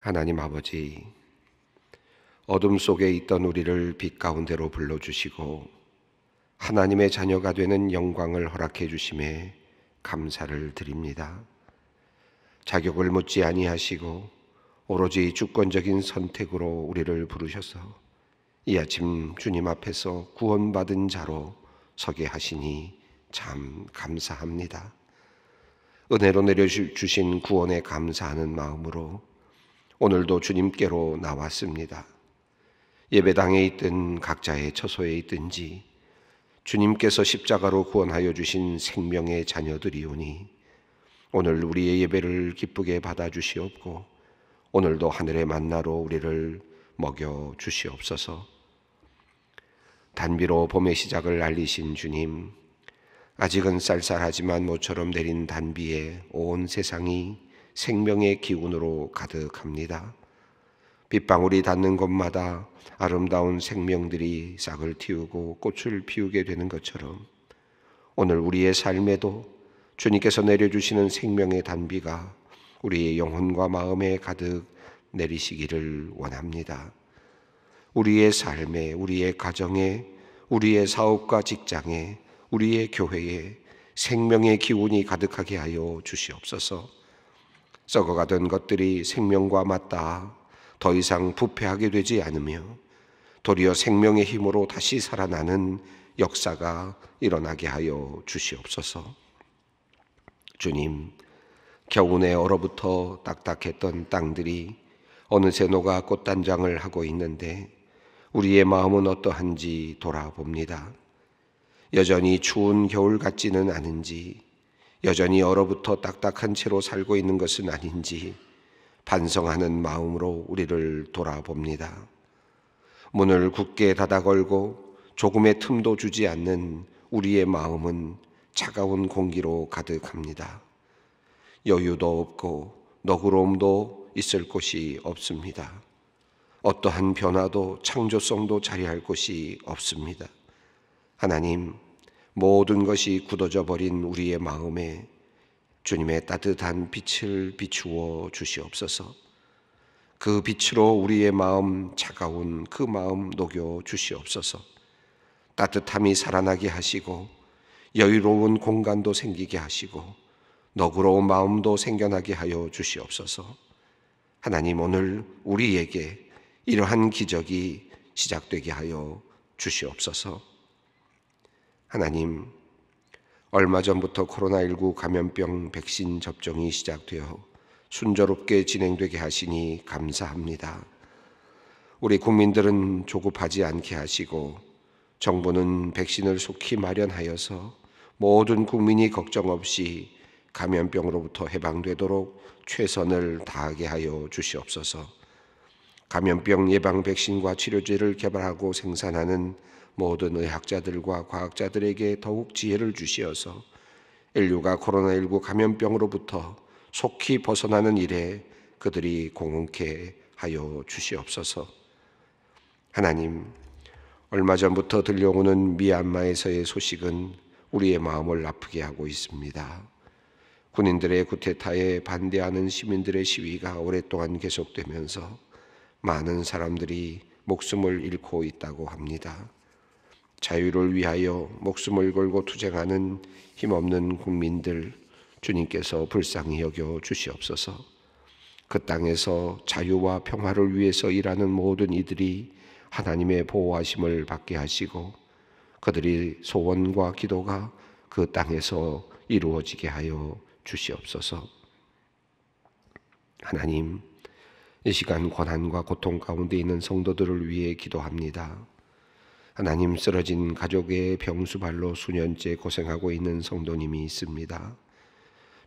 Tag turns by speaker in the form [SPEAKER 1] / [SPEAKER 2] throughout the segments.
[SPEAKER 1] 하나님 아버지, 어둠 속에 있던 우리를 빛 가운데로 불러주시고 하나님의 자녀가 되는 영광을 허락해 주심에 감사를 드립니다. 자격을 묻지 아니하시고 오로지 주권적인 선택으로 우리를 부르셔서 이 아침 주님 앞에서 구원받은 자로 서게 하시니 참 감사합니다. 은혜로 내려주신 구원에 감사하는 마음으로 오늘도 주님께로 나왔습니다. 예배당에 있든 각자의 처소에 있든지 주님께서 십자가로 구원하여 주신 생명의 자녀들이오니 오늘 우리의 예배를 기쁘게 받아 주시옵고 오늘도 하늘의 만나로 우리를 먹여 주시옵소서. 단비로 봄의 시작을 알리신 주님, 아직은 쌀쌀하지만 모처럼 내린 단비에 온 세상이 생명의 기운으로 가득합니다. 빗방울이 닿는 곳마다 아름다운 생명들이 싹을 틔우고 꽃을 피우게 되는 것처럼 오늘 우리의 삶에도 주님께서 내려주시는 생명의 단비가 우리의 영혼과 마음에 가득 내리시기를 원합니다. 우리의 삶에, 우리의 가정에, 우리의 사업과 직장에, 우리의 교회에 생명의 기운이 가득하게 하여 주시옵소서. 썩어가던 것들이 생명과 맞닿아더 이상 부패하게 되지 않으며 도리어 생명의 힘으로 다시 살아나는 역사가 일어나게 하여 주시옵소서. 주님, 겨우내 얼어붙어 딱딱했던 땅들이 어느새 녹아 꽃단장을 하고 있는데 우리의 마음은 어떠한지 돌아봅니다. 여전히 추운 겨울 같지는 않은지 여전히 얼어붙어 딱딱한 채로 살고 있는 것은 아닌지 반성하는 마음으로 우리를 돌아봅니다. 문을 굳게 닫아 걸고 조금의 틈도 주지 않는 우리의 마음은 차가운 공기로 가득합니다. 여유도 없고 너그러움도 있을 곳이 없습니다. 어떠한 변화도 창조성도 자리할 곳이 없습니다. 하나님, 모든 것이 굳어져 버린 우리의 마음에 주님의 따뜻한 빛을 비추어 주시옵소서. 그 빛으로 우리의 마음 차가운 그 마음 녹여 주시옵소서. 따뜻함이 살아나게 하시고 여유로운 공간도 생기게 하시고 너그러운 마음도 생겨나게 하여 주시옵소서. 하나님 오늘 우리에게 이러한 기적이 시작되게 하여 주시옵소서. 하나님, 얼마 전부터 코로나19 감염병 백신 접종이 시작되어 순조롭게 진행되게 하시니 감사합니다. 우리 국민들은 조급하지 않게 하시고 정부는 백신을 속히 마련하여서 모든 국민이 걱정 없이 감염병으로부터 해방되도록 최선을 다하게 하여 주시옵소서. 감염병 예방 백신과 치료제를 개발하고 생산하는 모든 의학자들과 과학자들에게 더욱 지혜를 주시어서 인류가 코로나19 감염병으로부터 속히 벗어나는 일에 그들이 공헌케 하여 주시옵소서. 하나님, 얼마 전부터 들려오는 미얀마에서의 소식은 우리의 마음을 아프게 하고 있습니다. 군인들의 구테타에 반대하는 시민들의 시위가 오랫동안 계속되면서 많은 사람들이 목숨을 잃고 있다고 합니다. 자유를 위하여 목숨을 걸고 투쟁하는 힘없는 국민들 주님께서 불쌍히 여겨 주시옵소서. 그 땅에서 자유와 평화를 위해서 일하는 모든 이들이 하나님의 보호하심을 받게 하시고 그들이 소원과 기도가 그 땅에서 이루어지게 하여 주시옵소서. 하나님, 이 시간 권한과 고통 가운데 있는 성도들을 위해 기도합니다. 하나님 쓰러진 가족의 병수발로 수년째 고생하고 있는 성도님이 있습니다.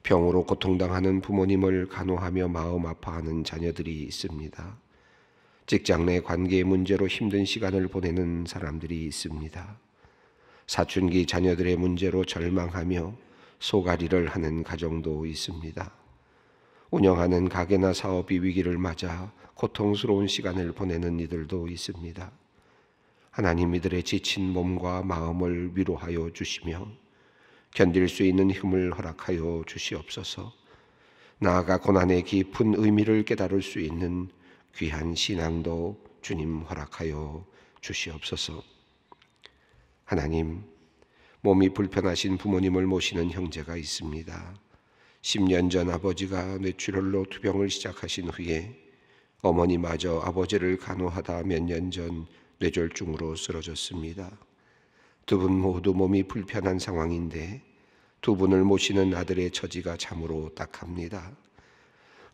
[SPEAKER 1] 병으로 고통당하는 부모님을 간호하며 마음 아파하는 자녀들이 있습니다. 직장 내 관계의 문제로 힘든 시간을 보내는 사람들이 있습니다. 사춘기 자녀들의 문제로 절망하며 소가리를 하는 가정도 있습니다. 운영하는 가게나 사업이 위기를 맞아 고통스러운 시간을 보내는 이들도 있습니다. 하나님 이들의 지친 몸과 마음을 위로하여 주시며 견딜 수 있는 힘을 허락하여 주시옵소서. 나아가 고난의 깊은 의미를 깨달을 수 있는 귀한 신앙도 주님 허락하여 주시옵소서. 하나님, 몸이 불편하신 부모님을 모시는 형제가 있습니다. 10년 전 아버지가 뇌출혈로 투병을 시작하신 후에 어머니마저 아버지를 간호하다 몇년전 뇌졸중으로 쓰러졌습니다. 두 분 모두 몸이 불편한 상황인데 두 분을 모시는 아들의 처지가 참으로 딱합니다.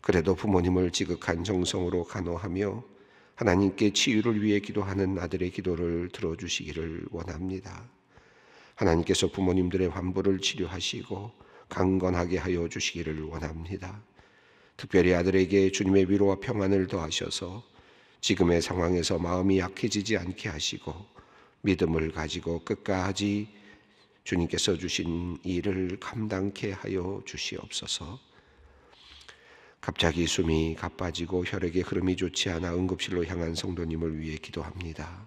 [SPEAKER 1] 그래도 부모님을 지극한 정성으로 간호하며 하나님께 치유를 위해 기도하는 아들의 기도를 들어주시기를 원합니다. 하나님께서 부모님들의 환부를 치료하시고 강건하게 하여 주시기를 원합니다. 특별히 아들에게 주님의 위로와 평안을 더하셔서 지금의 상황에서 마음이 약해지지 않게 하시고 믿음을 가지고 끝까지 주님께서 주신 일을 감당케 하여 주시옵소서. 갑자기 숨이 가빠지고 혈액의 흐름이 좋지 않아 응급실로 향한 성도님을 위해 기도합니다.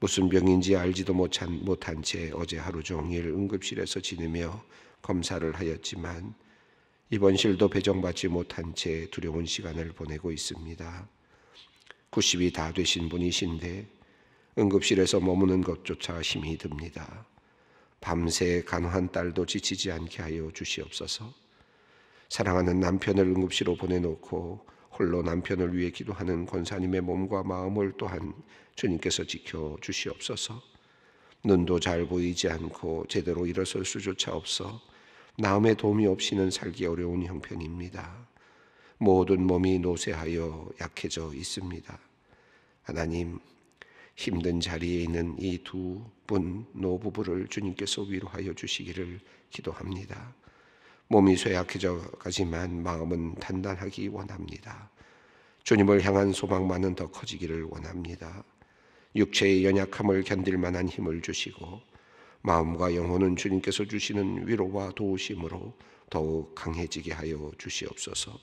[SPEAKER 1] 무슨 병인지 알지도 못한, 못한 채 어제 하루 종일 응급실에서 지내며 검사를 하였지만 입원실도 배정받지 못한 채 두려운 시간을 보내고 있습니다. 90이 다 되신 분이신데 응급실에서 머무는 것조차 힘이 듭니다. 밤새 간호한 딸도 지치지 않게 하여 주시옵소서. 사랑하는 남편을 응급실로 보내놓고 홀로 남편을 위해 기도하는 권사님의 몸과 마음을 또한 주님께서 지켜 주시옵소서. 눈도 잘 보이지 않고 제대로 일어설 수조차 없어 남의 도움이 없이는 살기 어려운 형편입니다. 모든 몸이 노쇠하여 약해져 있습니다. 하나님, 힘든 자리에 있는 이 두 분 노부부를 주님께서 위로하여 주시기를 기도합니다. 몸이 쇠약해져 가지만 마음은 단단하기 원합니다. 주님을 향한 소망만은 더 커지기를 원합니다. 육체의 연약함을 견딜 만한 힘을 주시고 마음과 영혼은 주님께서 주시는 위로와 도우심으로 더욱 강해지게 하여 주시옵소서.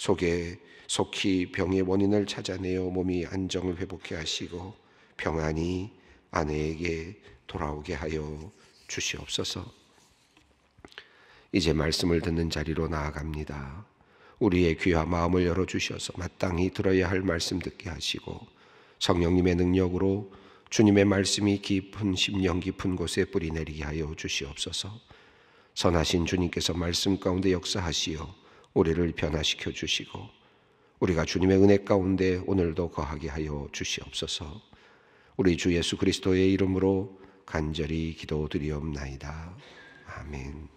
[SPEAKER 1] 속에 속히 병의 원인을 찾아내어 몸이 안정을 회복해 하시고 평안이 아내에게 돌아오게 하여 주시옵소서. 이제 말씀을 듣는 자리로 나아갑니다. 우리의 귀와 마음을 열어 주셔서 마땅히 들어야 할 말씀 듣게 하시고 성령님의 능력으로 주님의 말씀이 깊은 심령 깊은 곳에 뿌리 내리게 하여 주시옵소서. 선하신 주님께서 말씀 가운데 역사하시어 우리를 변화시켜 주시고 우리가 주님의 은혜 가운데 오늘도 거하게 하여 주시옵소서. 우리 주 예수 그리스도의 이름으로 간절히 기도드리옵나이다. 아멘.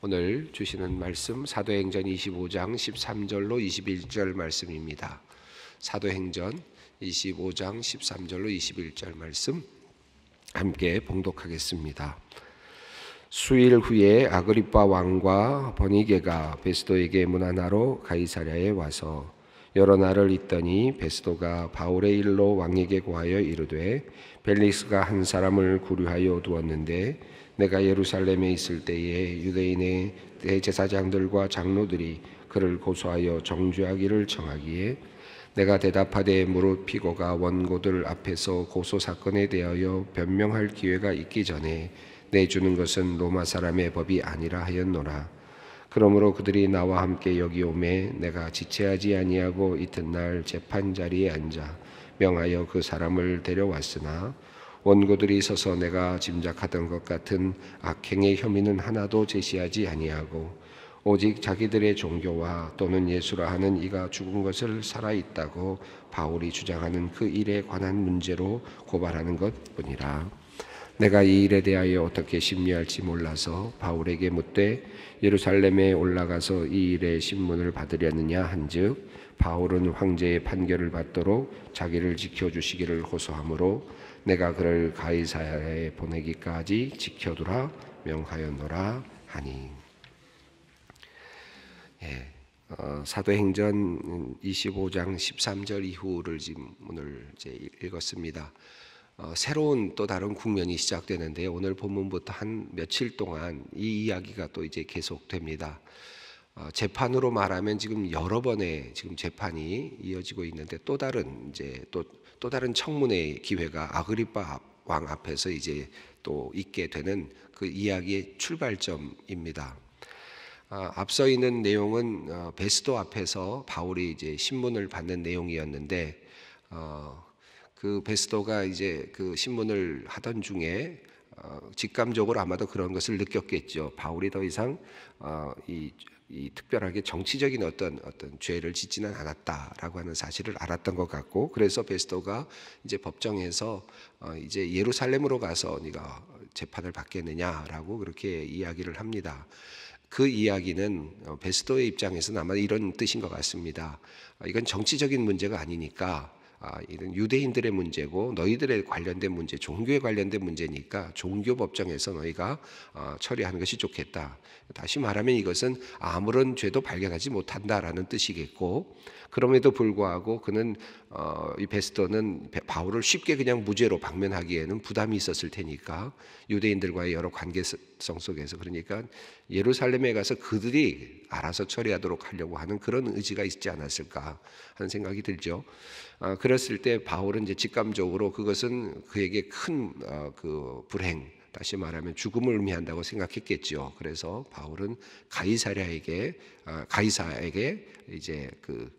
[SPEAKER 1] 오늘 주시는 말씀 사도행전 25장 13절로 21절 말씀입니다. 사도행전 25장 13절로 21절 말씀 함께 봉독하겠습니다. 수일 후에 아그리빠 왕과 버니게가 베스도에게 문안하러 가이사랴에 와서 여러 날을 있더니 베스도가 바울의 일로 왕에게 고하여 이르되 벨릭스가 한 사람을 구류하여 두었는데 내가 예루살렘에 있을 때에 유대인의 대제사장들과 장로들이 그를 고소하여 정죄하기를 청하기에 내가 대답하되 무릇 피고가 원고들 앞에서 고소 사건에 대하여 변명할 기회가 있기 전에 내주는 것은 로마 사람의 법이 아니라 하였노라. 그러므로 그들이 나와 함께 여기 오매 내가 지체하지 아니하고 이튿날 재판 자리에 앉아 명하여 그 사람을 데려왔으나 원고들이 서서 내가 짐작하던 것 같은 악행의 혐의는 하나도 제시하지 아니하고 오직 자기들의 종교와 또는 예수라 하는 이가 죽은 것을 살아 있다고 바울이 주장하는 그 일에 관한 문제로 고발하는 것뿐이라. 내가 이 일에 대하여 어떻게 심리할지 몰라서 바울에게 묻되 예루살렘에 올라가서 이 일의 신문을 받으려느냐 한즉 바울은 황제의 판결을 받도록 자기를 지켜주시기를 호소하므로 내가 그를 가이사야에 보내기까지 지켜두라 명하였노라 하니 예, 어, 사도행전 25장 13절 이후를 지금 오늘 이제 읽었습니다. 어, 새로운 또 다른 국면이 시작되는데 오늘 본문부터 한 며칠 동안 이 이야기가 또 이제 계속됩니다. 어, 재판으로 말하면 지금 여러 번의 지금 재판이 이어지고 있는데 또 다른 이제 또 또 다른 청문회 기회가 아그리파 왕 앞에서 이제 또 있게 되는 그 이야기의 출발점입니다. 아, 앞서 있는 내용은 어, 베스도 앞에서 바울이 이제 신문을 받는 내용이었는데 어, 그베스도가 이제 그 신문을 하던 중에 어, 직감적으로 아마도 그런 것을 느꼈겠죠. 바울이 더 이상 어, 이, 이 특별하게 정치적인 어떤 어떤 죄를 짓지는 않았다라고 하는 사실을 알았던 것 같고 그래서 베스도가 이제 법정에서 어, 이제 예루살렘으로 가서 네가 재판을 받겠느냐라고 그렇게 이야기를 합니다. 그 이야기는 어, 베스도의 입장에서는 아마 이런 뜻인 것 같습니다. 이건 정치적인 문제가 아니니까 아, 이런 유대인들의 문제고 너희들의 관련된 문제, 종교에 관련된 문제니까 종교 법정에서 너희가 아, 처리하는 것이 좋겠다. 다시 말하면 이것은 아무런 죄도 발견하지 못한다라는 뜻이겠고 그럼에도 불구하고 그는 어, 이 베스터는 바울을 쉽게 그냥 무죄로 방면하기에는 부담이 있었을 테니까 유대인들과의 여러 관계성 속에서 그러니까 예루살렘에 가서 그들이 알아서 처리하도록 하려고 하는 그런 의지가 있지 않았을까 하는 생각이 들죠. 아, 그 그랬을 때 바울은 이제 직감적으로 그것은 그에게 큰그 어, 불행, 다시 말하면 죽음을 의미한다고 생각했겠지요. 그래서 바울은 가이사랴에게 아, 가이사에게 이제 그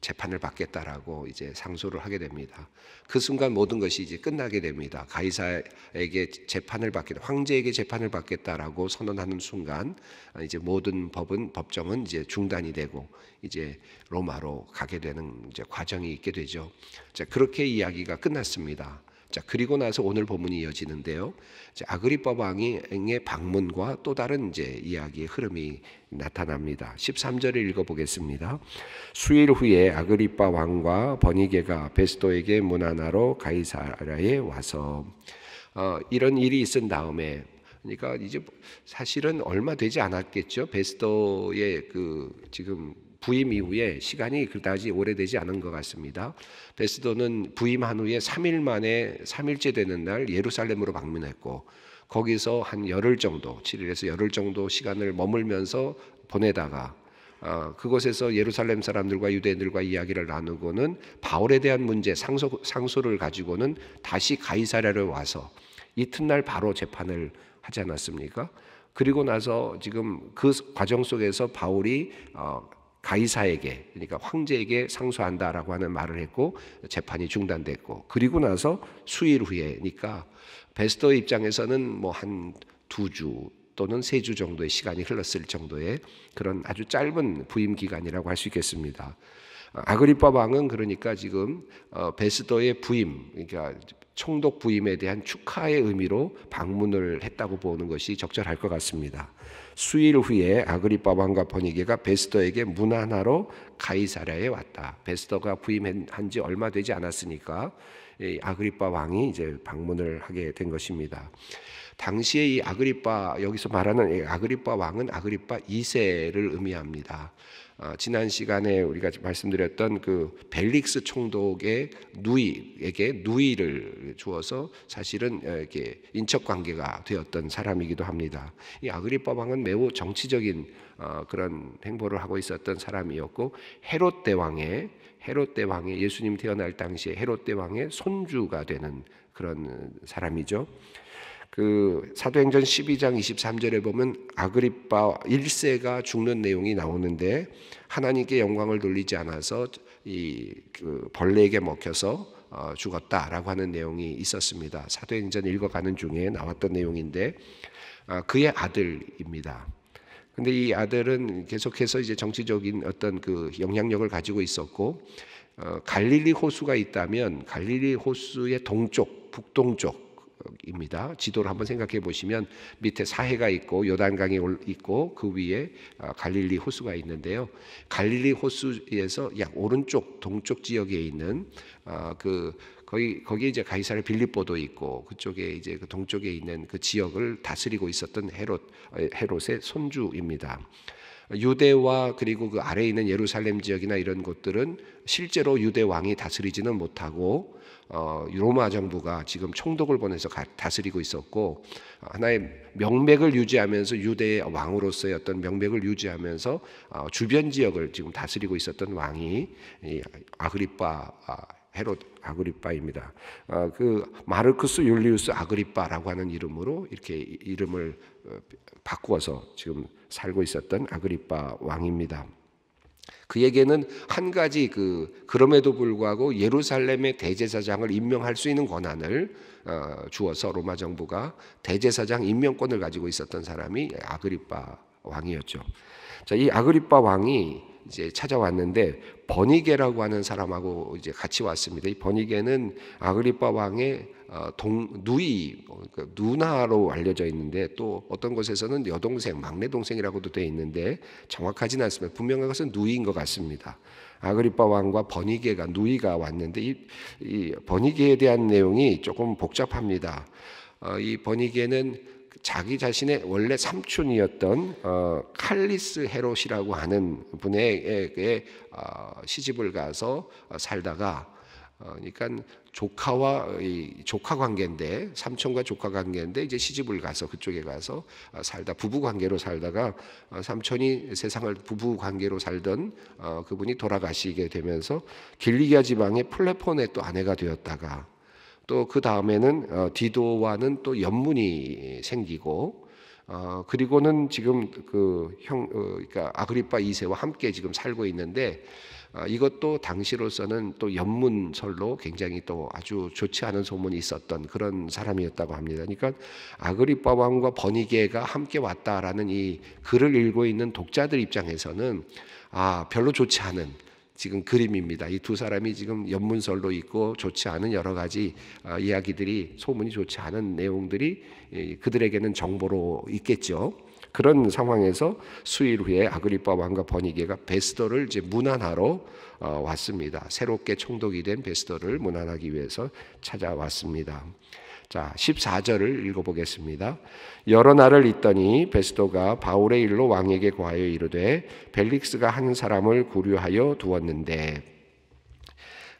[SPEAKER 1] 재판을 받겠다라고 이제 상소를 하게 됩니다. 그 순간 모든 것이 이제 끝나게 됩니다. 가이사에게 재판을 받겠다, 황제에게 재판을 받겠다라고 선언하는 순간 이제 모든 법은 법정은 이제 중단이 되고 이제 로마로 가게 되는 이제 과정이 있게 되죠. 자, 그렇게 이야기가 끝났습니다. 자, 그리고 나서 오늘 본문이 이어지는데요. 아그리파 왕의 방문과 또 다른 이제 이야기의 흐름이 나타납니다. 13절을 읽어 보겠습니다. 수일 후에 아그리파 왕과 버니게가 베스도에게 문안하러 가이사라에 와서 어, 이런 일이 있은 다음에 그러니까 이제 사실은 얼마 되지 않았겠죠. 베스도의 그 지금 부임 이후에 시간이 그다지 오래되지 않은 것 같습니다. 베스도는 부임한 후에 3일 만에 3일째 되는 날 예루살렘으로 방문했고 거기서 한 열흘 정도, 7일에서 열흘 정도 시간을 머물면서 보내다가 어, 그곳에서 예루살렘 사람들과 유대인들과 이야기를 나누고는 바울에 대한 문제 상소, 상소를 가지고는 다시 가이사랴를 와서 이튿날 바로 재판을 하지 않았습니까? 그리고 나서 지금 그 과정 속에서 바울이 어, 가이사에게 그러니까 황제에게 상소한다라고 하는 말을 했고 재판이 중단됐고 그리고 나서 수일 후에니까 베스터의 입장에서는 뭐한두 주 또는 세 주 정도의 시간이 흘렀을 정도의 그런 아주 짧은 부임 기간이라고 할 수 있겠습니다. 아그리파 왕은 그러니까 지금 어, 베스더의 부임, 그러니까 총독 부임에 대한 축하의 의미로 방문을 했다고 보는 것이 적절할 것 같습니다. 수일 후에 아그리빠 왕과 가포니게가 베스더에게 문안하러 가이사랴에 왔다. 베스더가 부임한 지 얼마 되지 않았으니까 아그리빠 왕이 이제 방문을 하게 된 것입니다. 당시에 이 아그리빠 여기서 말하는 아그리빠 왕은 아그리빠 2세를 의미합니다. 어, 지난 시간에 우리가 말씀드렸던 그 벨릭스 총독의 누이에게 누이를 주어서 사실은 어, 이렇게 인척 관계가 되었던 사람이기도 합니다. 이 아그리파 왕은 매우 정치적인 어, 그런 행보를 하고 있었던 사람이었고 헤롯 대왕의 헤롯 대왕의 예수님 태어날 당시에 헤롯 대왕의 손주가 되는 그런 사람이죠. 그 사도행전 12장 23절에 보면 아그리빠 1세가 죽는 내용이 나오는데 하나님께 영광을 돌리지 않아서 이그 벌레에게 먹혀서 어 죽었다라고 하는 내용이 있었습니다. 사도행전 읽어가는 중에 나왔던 내용인데 아 그의 아들입니다. 근데 이 아들은 계속해서 이제 정치적인 어떤 그 영향력을 가지고 있었고 어 갈릴리 호수가 있다면 갈릴리 호수의 동쪽 북동쪽 입니다. 지도를 한번 생각해 보시면 밑에 사해가 있고 요단강이 있고 그 위에 아, 갈릴리 호수가 있는데요. 갈릴리 호수에서 약 오른쪽 동쪽 지역에 있는 아, 그 거기 거기 이제 가이사르 빌립보도 있고 그쪽에 이제 그 동쪽에 있는 그 지역을 다스리고 있었던 헤롯 아, 헤롯의 손주입니다. 유대와 그리고 그 아래에 있는 예루살렘 지역이나 이런 곳들은 실제로 유대 왕이 다스리지는 못하고 어, 로마 정부가 지금 총독을 보내서 가, 다스리고 있었고 하나의 명맥을 유지하면서 유대의 왕으로서의 어떤 명맥을 유지하면서 어, 주변 지역을 지금 다스리고 있었던 왕이 이 아그리빠 아, 헤롯 아그리빠입니다. 어, 그 마르크스 율리우스 아그리빠라고 하는 이름으로 이렇게 이름을 어, 바꾸어서 지금 살고 있었던 아그리빠 왕입니다. 그에게는 한 가지 그 그럼에도 불구하고 예루살렘의 대제사장을 임명할 수 있는 권한을 어, 주어서 로마 정부가 대제사장 임명권을 가지고 있었던 사람이 아그리파 왕이었죠. 자, 이 아그리빠 왕이 이제 찾아왔는데 버니게라고 하는 사람하고 이제 같이 왔습니다. 이 버니게는 아그리파 왕의 어, 동 누이 그러니까 누나로 알려져 있는데 또 어떤 곳에서는 여동생 막내 동생이라고도 돼 있는데 정확하진 않습니다. 분명한 것은 누이인 것 같습니다. 아그리파 왕과 버니게가 누이가 왔는데 이, 이 버니게에 대한 내용이 조금 복잡합니다. 어, 이 버니게는 자기 자신의 원래 삼촌이었던 어, 칼리스 헤롯이라고 하는 분에게 어, 시집을 가서 어, 살다가 어, 그러니까 조카와 이 조카 관계인데 삼촌과 조카 관계인데 이제 시집을 가서 그쪽에 가서 어, 살다 부부 관계로 살다가 어, 삼촌이 세상을 부부 관계로 살던 어, 그분이 돌아가시게 되면서 길리기아 지방의 플랫폰의 또 아내가 되었다가 또그 다음에는 어, 디도와는 또 연문이 생기고 어, 그리고는 지금 그 형, 어, 그러니까 아그리파 2세와 함께 지금 살고 있는데 어, 이것도 당시로서는 또 연문설로 굉장히 또 아주 좋지 않은 소문이 있었던 그런 사람이었다고 합니다. 그러니까 아그리파 왕과 버니게가 함께 왔다라는 이 글을 읽고 있는 독자들 입장에서는 아, 별로 좋지 않은 지금 그림입니다. 이 두 사람이 지금 연문설로 있고 좋지 않은 여러 가지 아, 이야기들이 소문이 좋지 않은 내용들이 그들에게는 정보로 있겠죠. 그런 상황에서 수일 후에 아그리파 왕과 버니게가 베스더를 이제 문안하러 어, 왔습니다. 새롭게 총독이 된 베스더를 문안하기 위해서 찾아왔습니다. 자, 14절을 읽어보겠습니다. 여러 날을 있더니 베스도가 바울의 일로 왕에게 구하여 이르되 벨릭스가 한 사람을 구류하여 두었는데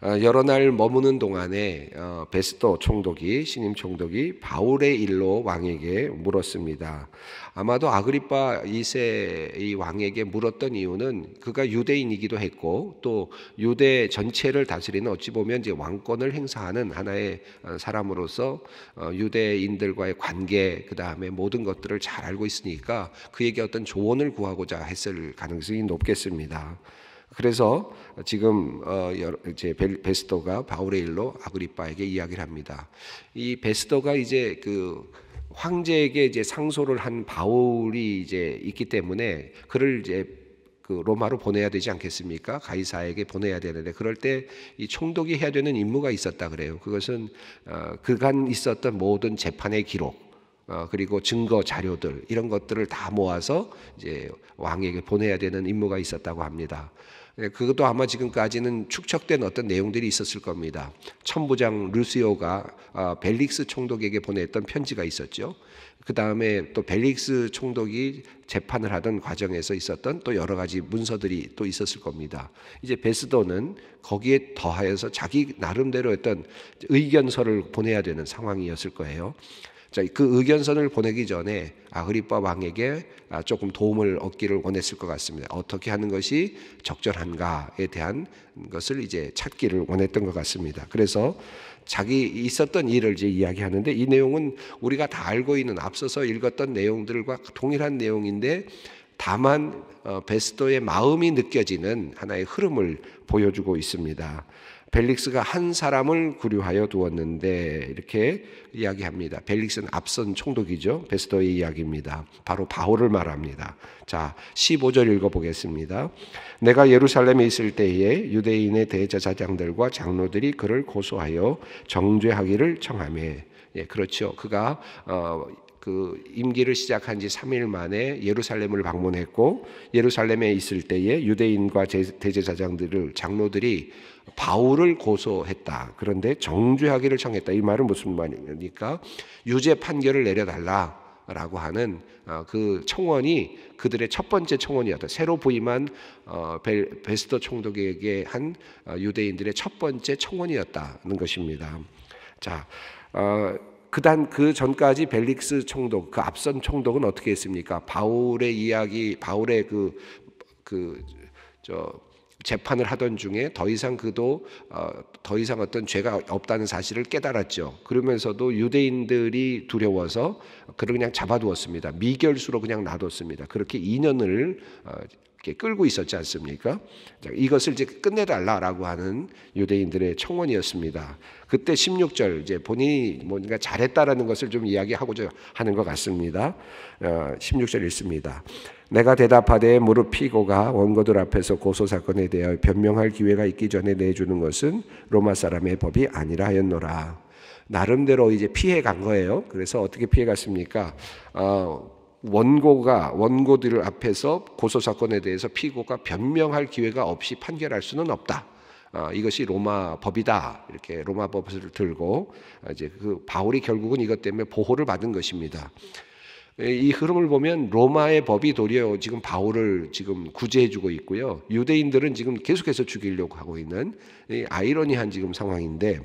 [SPEAKER 1] 어, 여러 날 머무는 동안에 어, 베스도 총독이 신임 총독이 바울의 일로 왕에게 물었습니다. 아마도 아그리파 2세 이 왕에게 물었던 이유는 그가 유대인이기도 했고 또 유대 전체를 다스리는 어찌 보면 이제 왕권을 행사하는 하나의 어, 사람으로서 유대인들과의 관계 그 다음에 모든 것들을 잘 알고 있으니까 그에게 어떤 조언을 구하고자 했을 가능성이 높겠습니다. 그래서 지금 어, 이제 베스도가 바울의 일로 아그리빠에게 이야기를 합니다. 이 베스도가 이제 그 황제에게 이제 상소를 한 바울이 이제 있기 때문에 그를 이제 그 로마로 보내야 되지 않겠습니까? 가이사에게 보내야 되는데 그럴 때 이 총독이 해야 되는 임무가 있었다 그래요. 그것은 어, 그간 있었던 모든 재판의 기록 어, 그리고 증거 자료들 이런 것들을 다 모아서 이제 왕에게 보내야 되는 임무가 있었다고 합니다. 예, 그것도 아마 지금까지는 축적된 어떤 내용들이 있었을 겁니다. 천부장 루시오가 아, 벨릭스 총독에게 보냈던 편지가 있었죠. 그 다음에 또 벨릭스 총독이 재판을 하던 과정에서 있었던 또 여러 가지 문서들이 또 있었을 겁니다. 이제 베스도는 거기에 더하여서 자기 나름대로 했던 의견서를 보내야 되는 상황이었을 거예요. 그 의견서를 보내기 전에 아그리빠 왕에게 아, 조금 도움을 얻기를 원했을 것 같습니다. 어떻게 하는 것이 적절한가에 대한 것을 이제 찾기를 원했던 것 같습니다. 그래서 자기 있었던 일을 이제 이야기하는데 이 내용은 우리가 다 알고 있는 앞서서 읽었던 내용들과 동일한 내용인데 다만 어, 베스도의 마음이 느껴지는 하나의 흐름을 보여주고 있습니다. 벨릭스가 한 사람을 구류하여 두었는데 이렇게 이야기합니다. 벨릭스는 앞선 총독이죠. 베스더의 이야기입니다. 바로 바울을 말합니다. 자, 15절 읽어보겠습니다. 내가 예루살렘에 있을 때에 유대인의 대제사장들과 장로들이 그를 고소하여 정죄하기를 청함해. 예, 그렇죠. 그가 어, 그 임기를 시작한 지 3일 만에 예루살렘을 방문했고 예루살렘에 있을 때에 유대인과 대제사장들을 장로들이 바울을 고소했다. 그런데 정죄하기를 청했다. 이 말은 무슨 말입니까? 유죄 판결을 내려달라. 라고 하는 어, 그 청원이 그들의 첫 번째 청원이었다. 새로 부임한 어, 베스터 총독에게 한 어, 유대인들의 첫 번째 청원이었다는 것입니다. 자, 어, 그단 그 전까지 벨릭스 총독 그 앞선 총독은 어떻게 했습니까? 바울의 이야기 바울의 그그저 재판을 하던 중에 더 이상 그도 어, 더 이상 어떤 죄가 없다는 사실을 깨달았죠. 그러면서도 유대인들이 두려워서 그를 그냥 잡아두었습니다. 미결수로 그냥 놔뒀습니다. 그렇게 2년을 어, 이렇게 끌고 있었지 않습니까? 이것을 이제 끝내달라라고 하는 유대인들의 청원이었습니다. 그때 16절 이제 본인이 뭔가 잘했다라는 것을 좀 이야기하고자 하는 것 같습니다. 16절 어, 읽습니다. 내가 대답하되 무릎 피고가 원고들 앞에서 고소 사건에 대하여 변명할 기회가 있기 전에 내주는 것은 로마 사람의 법이 아니라 하였노라. 나름대로 이제 피해 간 거예요. 그래서 어떻게 피해 갔습니까? 어, 원고가 원고들 앞에서 고소 사건에 대해서 피고가 변명할 기회가 없이 판결할 수는 없다. 아, 이것이 로마 법이다. 이렇게 로마 법을 들고 아, 이제 그 바울이 결국은 이것 때문에 보호를 받은 것입니다. 예, 이 흐름을 보면 로마의 법이 도리어 지금 바울을 지금 구제해주고 있고요. 유대인들은 지금 계속해서 죽이려고 하고 있는 아이러니한 지금 상황인데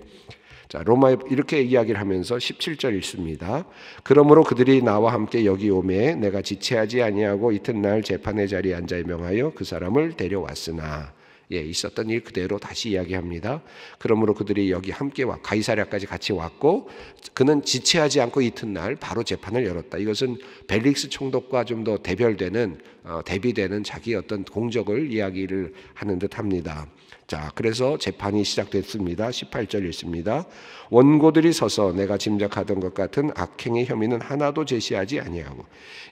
[SPEAKER 1] 자, 로마에 이렇게 이야기를 하면서 17절 읽습니다. 그러므로 그들이 나와 함께 여기 오매 내가 지체하지 아니하고 이튿날 재판의 자리에 앉아 명하여 그 사람을 데려왔으나 예, 있었던 일 그대로 다시 이야기합니다. 그러므로 그들이 여기 함께 와 가이사랴까지 같이 왔고 그는 지체하지 않고 이튿날 바로 재판을 열었다. 이것은 벨릭스 총독과 좀 더 대별되는 어, 대비되는 자기 어떤 공적을 이야기를 하는 듯합니다. 자, 그래서 재판이 시작됐습니다. 18절 읽습니다. 원고들이 서서 내가 짐작하던 것 같은 악행의 혐의는 하나도 제시하지 아니하고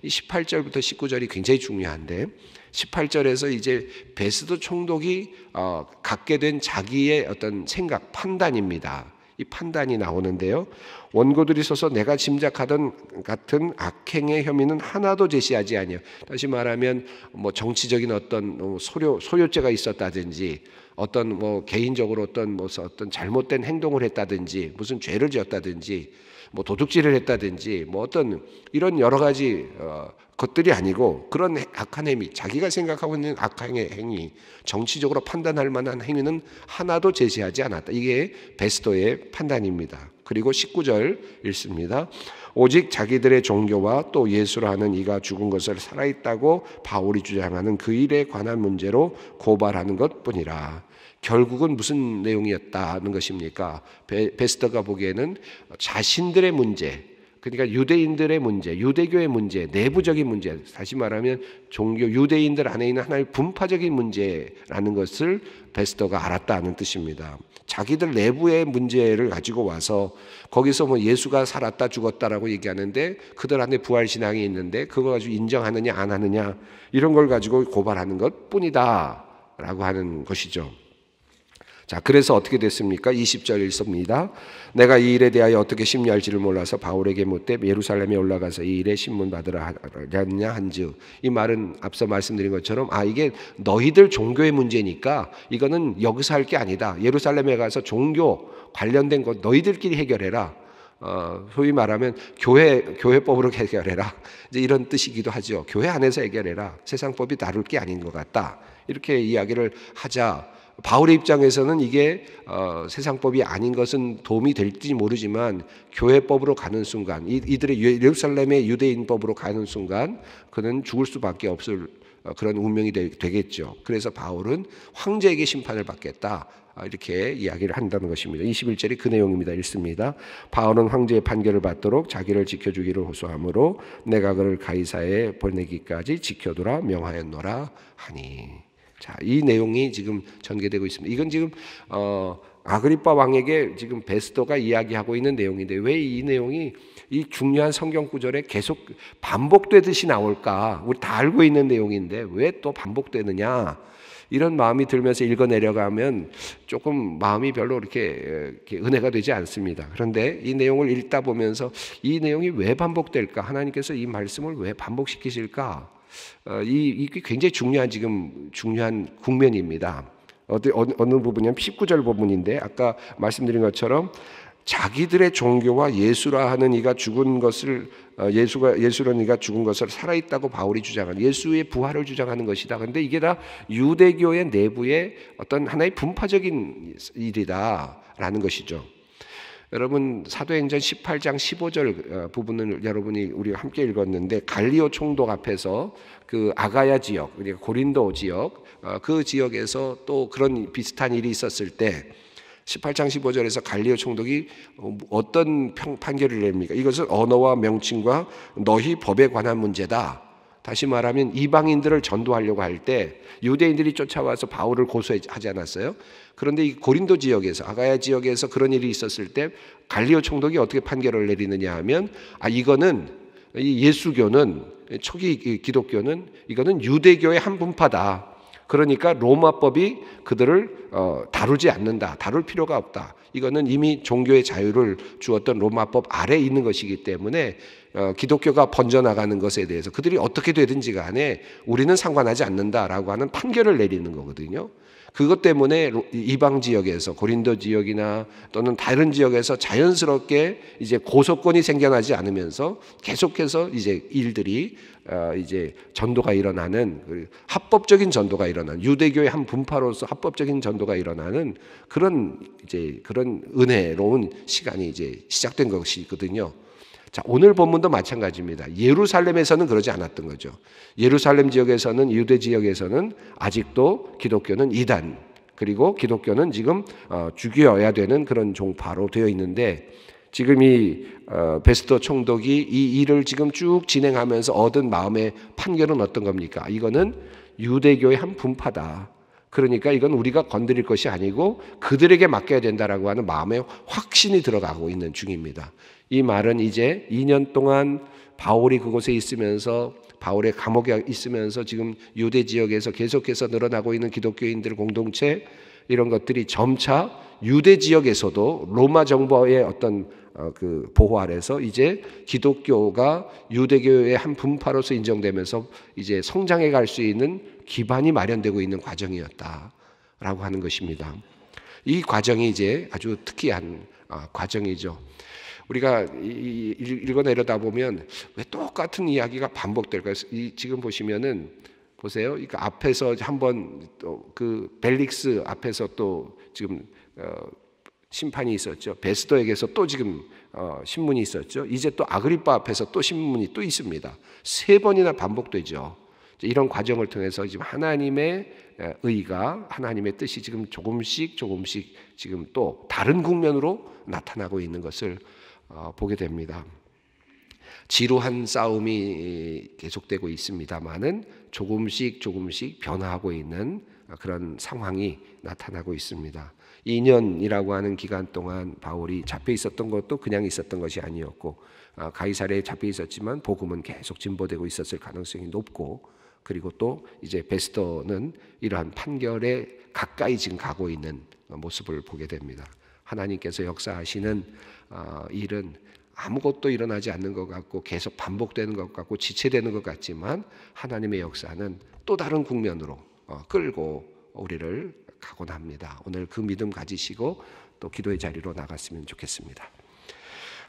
[SPEAKER 1] 이 18절부터 19절이 굉장히 중요한데 18절에서 이제 베스도 총독이 어, 갖게 된 자기의 어떤 생각, 판단입니다. 이 판단이 나오는데요. 원고들이 써서 내가 짐작하던 같은 악행의 혐의는 하나도 제시하지 아니요. 다시 말하면 뭐 정치적인 어떤 어, 소요 소요죄가 있었다든지 어떤 뭐 개인적으로 어떤 뭐 어떤 잘못된 행동을 했다든지 무슨 죄를 지었다든지 뭐 도둑질을 했다든지 뭐 어떤 이런 여러 가지 어, 것들이 아니고 그런 악한 행위, 자기가 생각하고 있는 악행의 행위, 정치적으로 판단할 만한 행위는 하나도 제시하지 않았다. 이게 베스도의 판단입니다. 그리고 19절 읽습니다. 오직 자기들의 종교와 또 예수라는 이가 죽은 것을 살아있다고 바울이 주장하는 그 일에 관한 문제로 고발하는 것 뿐이라. 결국은 무슨 내용이었다는 것입니까? 베스터가 보기에는 자신들의 문제, 그러니까 유대인들의 문제, 유대교의 문제, 내부적인 문제, 다시 말하면 종교 유대인들 안에 있는 하나의 분파적인 문제라는 것을 베스터가 알았다는 뜻입니다. 자기들 내부의 문제를 가지고 와서 거기서 뭐 예수가 살았다 죽었다라고 얘기하는데 그들 안에 부활 신앙이 있는데 그거 가지고 인정하느냐 안 하느냐 이런 걸 가지고 고발하는 것 뿐이다라고 하는 것이죠. 자, 그래서 어떻게 됐습니까? 20절 읽습니다. 내가 이 일에 대하여 어떻게 심리할지를 몰라서 바울에게 묻되 예루살렘에 올라가서 이 일에 신문 받으라 하냐 한즉 이 말은 앞서 말씀드린 것처럼 아 이게 너희들 종교의 문제니까 이거는 여기서 할 게 아니다. 예루살렘에 가서 종교 관련된 것 너희들끼리 해결해라. 어, 소위 말하면 교회 교회법으로 해결해라. 이제 이런 뜻이기도 하죠. 교회 안에서 해결해라. 세상법이 다룰 게 아닌 것 같다. 이렇게 이야기를 하자 바울의 입장에서는 이게 어, 세상법이 아닌 것은 도움이 될지 모르지만 교회법으로 가는 순간 이들의 이 예루살렘의 유대인법으로 가는 순간 그는 죽을 수밖에 없을 어, 그런 운명이 되, 겠죠 그래서 바울은 황제에게 심판을 받겠다. 아, 이렇게 이야기를 한다는 것입니다. 21절이 그 내용입니다. 읽습니다. 바울은 황제의 판결을 받도록 자기를 지켜주기를 호소하므로 내가 그를 가이사에 보내기까지 지켜두라 명하였노라 하니. 자, 이 내용이 지금 전개되고 있습니다. 이건 지금 어, 아그리파 왕에게 지금 베스도가 이야기하고 있는 내용인데 왜 이 내용이 이 중요한 성경 구절에 계속 반복되듯이 나올까? 우리 다 알고 있는 내용인데 왜 또 반복되느냐? 이런 마음이 들면서 읽어 내려가면 조금 마음이 별로 이렇게, 이렇게 은혜가 되지 않습니다. 그런데 이 내용을 읽다 보면서 이 내용이 왜 반복될까? 하나님께서 이 말씀을 왜 반복시키실까? 어, 이, 이 굉장히 중요한 지금 중요한 국면입니다. 어디, 어느, 어느 부분이냐면 19절 부분인데 아까 말씀드린 것처럼 자기들의 종교와 예수라 하는 이가 죽은 것을 어, 예수가 예수는 이가 죽은 것을 살아 있다고 바울이 주장한 예수의 부활을 주장하는 것이다. 근데 이게 다 유대교의 내부의 어떤 하나의 분파적인 일이다라는 것이죠. 여러분 사도행전 18장 15절 어, 부분을 여러분이 우리가 함께 읽었는데 갈리오 총독 앞에서 그 아가야 지역 우리니 그러니까 고린도 지역 어, 그 지역에서 또 그런 비슷한 일이 있었을 때 18장 15절에서 갈리오 총독이 어, 어떤 판결을 냅니까? 이것은 언어와 명칭과 너희 법에 관한 문제다. 다시 말하면 이방인들을 전도하려고 할 때 유대인들이 쫓아와서 바울을 고소하지 않았어요? 그런데 이 고린도 지역에서 아가야 지역에서 그런 일이 있었을 때 갈리오 총독이 어떻게 판결을 내리느냐 하면 아 이거는 이 예수교는 초기 기독교는 이거는 유대교의 한 분파다. 그러니까 로마법이 그들을 어, 다루지 않는다. 다룰 필요가 없다. 이거는 이미 종교의 자유를 주었던 로마법 아래 있는 것이기 때문에 어, 기독교가 번져나가는 것에 대해서 그들이 어떻게 되든지 간에 우리는 상관하지 않는다라고 하는 판결을 내리는 거거든요. 그것 때문에 이방 지역에서 고린도 지역이나 또는 다른 지역에서 자연스럽게 이제 고소권이 생겨나지 않으면서 계속해서 이제 일들이 어, 이제 전도가 일어나는 그 합법적인 전도가 일어나는 유대교의 한 분파로서 합법적인 전도가 일어나는 그런 이제 그런 은혜로운 시간이 이제 시작된 것이거든요. 자, 오늘 본문도 마찬가지입니다. 예루살렘에서는 그러지 않았던 거죠. 예루살렘 지역에서는 유대 지역에서는 아직도 기독교는 이단 그리고 기독교는 지금 어, 죽여야 되는 그런 종파로 되어 있는데 지금 이 어, 베스터 총독이 이 일을 지금 쭉 진행하면서 얻은 마음의 판결은 어떤 겁니까? 이거는 유대교의 한 분파다. 그러니까 이건 우리가 건드릴 것이 아니고 그들에게 맡겨야 된다라고 하는 마음의 확신이 들어가고 있는 중입니다. 이 말은 이제 2년 동안 바울이 그곳에 있으면서 바울의 감옥에 있으면서 지금 유대 지역에서 계속해서 늘어나고 있는 기독교인들 공동체 이런 것들이 점차 유대 지역에서도 로마 정부의 어떤 어, 그 보호 아래서 이제 기독교가 유대교의 한 분파로서 인정되면서 이제 성장해 갈 수 있는 기반이 마련되고 있는 과정이었다라고 하는 것입니다. 이 과정이 이제 아주 특이한 아, 과정이죠. 우리가 읽어 내려다 보면 왜 똑같은 이야기가 반복될까요? 지금 보시면은 보세요. 그 앞에서 한번 그 벨릭스 앞에서 또 지금 어, 심판이 있었죠. 베스도에게서 또 지금 어, 신문이 있었죠. 이제 또 아그리파 앞에서 또 신문이 또 있습니다. 세 번이나 반복되죠. 이런 과정을 통해서 지금 하나님의 의가 하나님의 뜻이 지금 조금씩 조금씩 지금 또 다른 국면으로 나타나고 있는 것을 어, 보게 됩니다. 지루한 싸움이 계속되고 있습니다만은 조금씩 조금씩 변화하고 있는 어, 그런 상황이 나타나고 있습니다. 2년이라고 하는 기간 동안 바울이 잡혀 있었던 것도 그냥 있었던 것이 아니었고 어, 가이사레에 잡혀 있었지만 복음은 계속 진보되고 있었을 가능성이 높고 그리고 또 이제 베스터는 이러한 판결에 가까이 지금 가고 있는 어, 모습을 보게 됩니다. 하나님께서 역사하시는 어, 일은 아무것도 일어나지 않는 것 같고 계속 반복되는 것 같고 지체되는 것 같지만 하나님의 역사는 또 다른 국면으로 어, 끌고 우리를 가곤 합니다. 오늘 그 믿음 가지시고 또 기도의 자리로 나갔으면 좋겠습니다.